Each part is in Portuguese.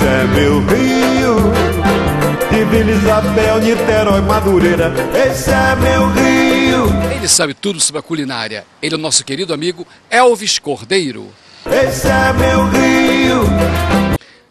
Esse é meu rio De Vila Isabel, Niterói, Madureira Esse é meu rio Ele sabe tudo sobre a culinária Ele é o nosso querido amigo Elvis Cordeiro Esse é meu rio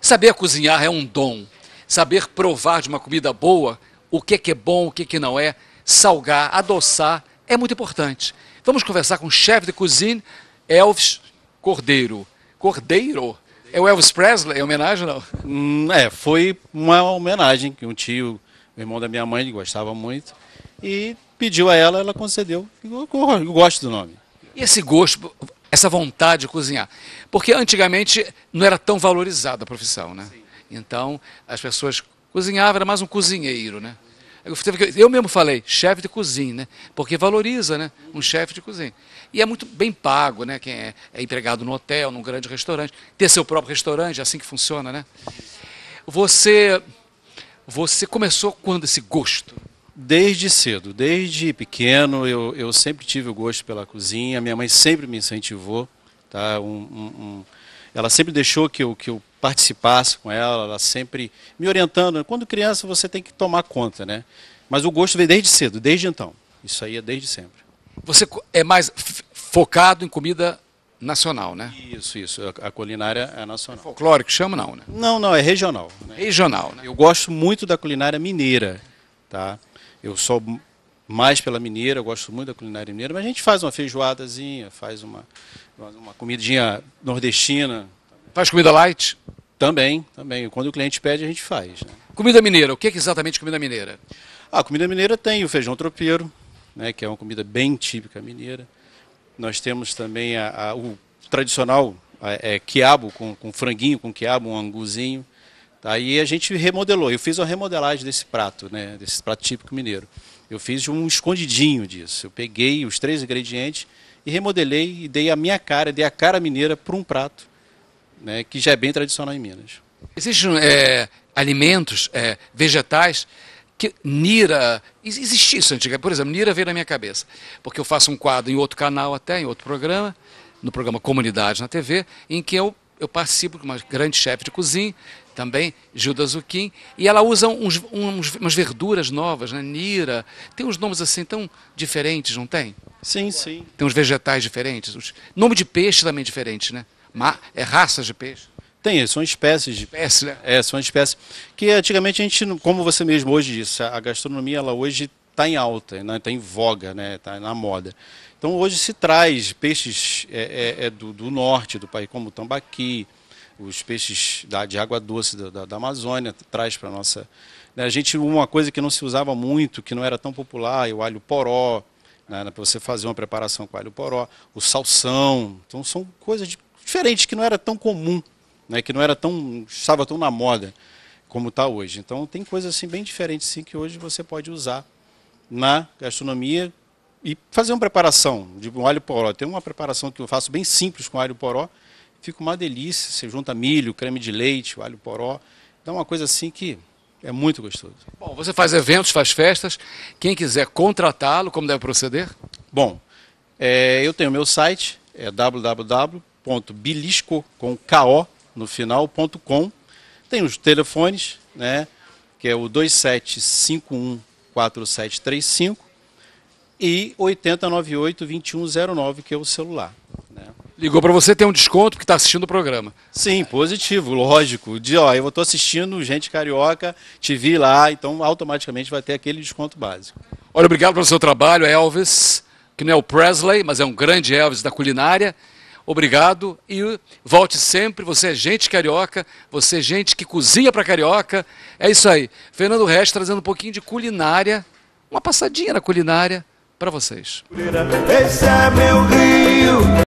Saber cozinhar é um dom Saber provar de uma comida boa O que é, que é bom, o que, é que não é Salgar, adoçar é muito importante Vamos conversar com o chefe de cozinha Elvis Cordeiro Cordeiro é o Elvis Presley? É homenagem não? Hum, é, foi uma homenagem que um tio, o irmão da minha mãe, gostava muito, e pediu a ela, ela concedeu. Eu, eu gosto do nome. E esse gosto, essa vontade de cozinhar? Porque antigamente não era tão valorizada a profissão, né? Sim. Então, as pessoas cozinhavam, era mais um cozinheiro, né? Eu mesmo falei, chefe de cozinha, né? Porque valoriza, né? Um chefe de cozinha. E é muito bem pago, né? Quem é, é empregado no hotel, num grande restaurante. Ter seu próprio restaurante, é assim que funciona, né? Você, você começou quando esse gosto? Desde cedo, desde pequeno, eu, eu sempre tive o gosto pela cozinha. Minha mãe sempre me incentivou, tá? um, um, um ela sempre deixou que eu, que eu participasse com ela, ela sempre me orientando. Quando criança você tem que tomar conta, né? Mas o gosto veio desde cedo, desde então. Isso aí é desde sempre. Você é mais focado em comida nacional, né? Isso, isso. A culinária é nacional. É folclórico chama não, né? Não, não, é regional. Né? Regional, né? Eu gosto muito da culinária mineira, tá? Eu sou mais pela mineira, eu gosto muito da culinária mineira, mas a gente faz uma feijoadazinha, faz uma, uma comidinha nordestina, Faz comida light? Também, também. Quando o cliente pede, a gente faz. Né? Comida mineira, o que é exatamente comida mineira? A ah, comida mineira tem o feijão tropeiro, né, que é uma comida bem típica mineira. Nós temos também a, a, o tradicional a, é, quiabo com, com, franguinho, com quiabo, um anguzinho. Aí tá? a gente remodelou. Eu fiz uma remodelagem desse prato, né, desse prato típico mineiro. Eu fiz um escondidinho disso. Eu peguei os três ingredientes e remodelei e dei a minha cara, dei a cara mineira para um prato né, que já é bem tradicional em Minas. Existem é, alimentos, é, vegetais, que Nira, existia isso antigamente, por exemplo, Nira veio na minha cabeça, porque eu faço um quadro em outro canal até, em outro programa, no programa Comunidade na TV, em que eu, eu participo com uma grande chefe de cozinha, também, Gilda Zucchini, e ela usa uns, uns, umas verduras novas, né? Nira, tem uns nomes assim tão diferentes, não tem? Sim, sim. Tem uns vegetais diferentes, nome de peixe também diferente, né? é raças de peixe? Tem, é, são espécies. De, né? É, são espécies. Que antigamente a gente, como você mesmo hoje disse, a gastronomia ela hoje está em alta, está né? Tá em voga, está né? Tá na moda. Então hoje se traz peixes é, é, é do, do, norte do país, como o tambaqui, os peixes da, de água doce da, da, da Amazônia, traz para a nossa... Né, a gente, uma coisa que não se usava muito, que não era tão popular, é o alho poró, né, para você fazer uma preparação com alho poró, o salsão. Então são coisas de diferente, que não era tão comum, né? que não era tão. estava tão na moda como está hoje. Então tem coisas assim bem diferentes sim, que hoje você pode usar na gastronomia e fazer uma preparação de um alho poró. Tem uma preparação que eu faço bem simples com alho poró, fica uma delícia. Você junta milho, creme de leite, alho poró. dá uma coisa assim que é muito gostoso. Bom, você faz eventos, faz festas. Quem quiser contratá-lo, como deve proceder? Bom, é, eu tenho meu site, é www www.bilisco, com KO no final.com. Tem os telefones, né, que é o 27514735 e 8098 que é o celular. Né? Ligou para você, tem um desconto porque está assistindo o programa. Sim, positivo, lógico. De, ó, eu estou assistindo Gente Carioca, te vi lá, então automaticamente vai ter aquele desconto básico. Olha, obrigado pelo seu trabalho, Elvis, que não é o Presley, mas é um grande Elvis da culinária obrigado e volte sempre. Você é gente carioca, você é gente que cozinha para carioca. É isso aí. Fernando Reis trazendo um pouquinho de culinária, uma passadinha na culinária para vocês. Esse é meu rio.